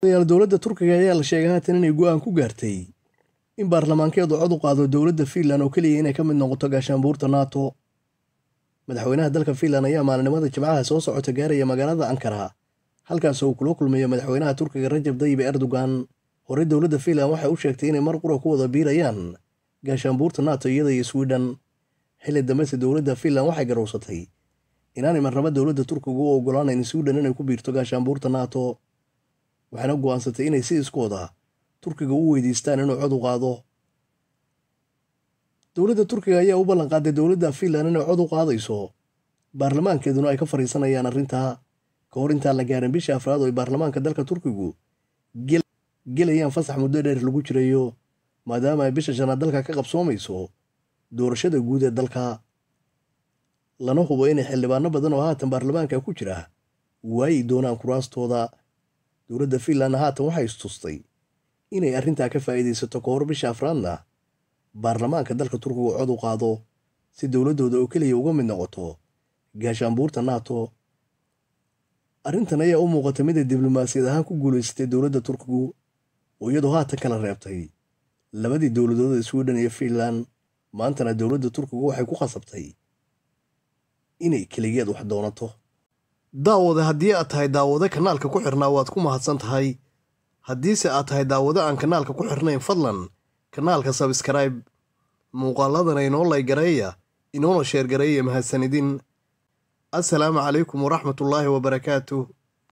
odayaal dowladda turkiga ayaa la sheegay haatan inay go-aan ku gaartay in baarlamaankeedu cod u qaado dowladda finland oo keliya inay ka mid noqoto gaashaanbuurta nato madaxweynaha dalka finland ayaa maalinimada jimcaha soo socota gaaraya magaalada ankara halkaas uu kula kulmayo madaxweynaha turkiga rajab dayib erdogan horey dowladda finland waxay u sheegtay inay mar qura ku wada biirayaan gaashaanbuurta nato iyada iyo swiden xilli dambese dowladda finland waxay garowsatay inaanay marnaba dowladda turkiga u ogolaanayn swiden inay ku biirto gaashaanbuurta nato waxayna go-aansatay inay si isku turkiga u weydiistaan inuu cod u qaado dowladda turkiga ayaa u ballanqaaday dowladda finland inay cod u qaadayso baarlamaankeeduna ay ka fariisanayaan arrintaa ka hor intaan la gaarin bisha afraad oo ay baarlamaanka dalka turkigu gelayaan fasax muddo dheer lagu jirayo maadaama ay bisha shanaad dalka ka qabsoomayso doorashada guud ee dalka lana hubo inay xildhibaano badan oo haatan baarlamaanka ku jira waayi doonaan kuraastooda dowladda fiinlandna haatan waxay istustay inay arrintaa ka faa'iidaysato ka hor bisha afraadna baarlamaanka dalka turkigu cod u qaado si dowladdooda oo keliya uga mid noqoto gaashaanbuurta naato arrintan ayaa u muuqata mid ay diblomaasiyad ahaan ku guulaysatay dowladda turkigu oo iyadoo haatan kala reebtay labadii dowladooda swiden iyo finland maantana dowladda turkigu waxay ku khasabtay inay keligeed wax doonato daawada haddii aad tahay daawado kanaalka ku xirnaa waad ku mahadsan tahay haddiise aad tahay daawado aan kanaalka ku xirnayn fadlan kanaalka sabskrayb muuqaaladana inoo laygareeya inoona sheergareeya mahadsanidin assalaamu calaykum waraxmatullaahi wabarakaatuh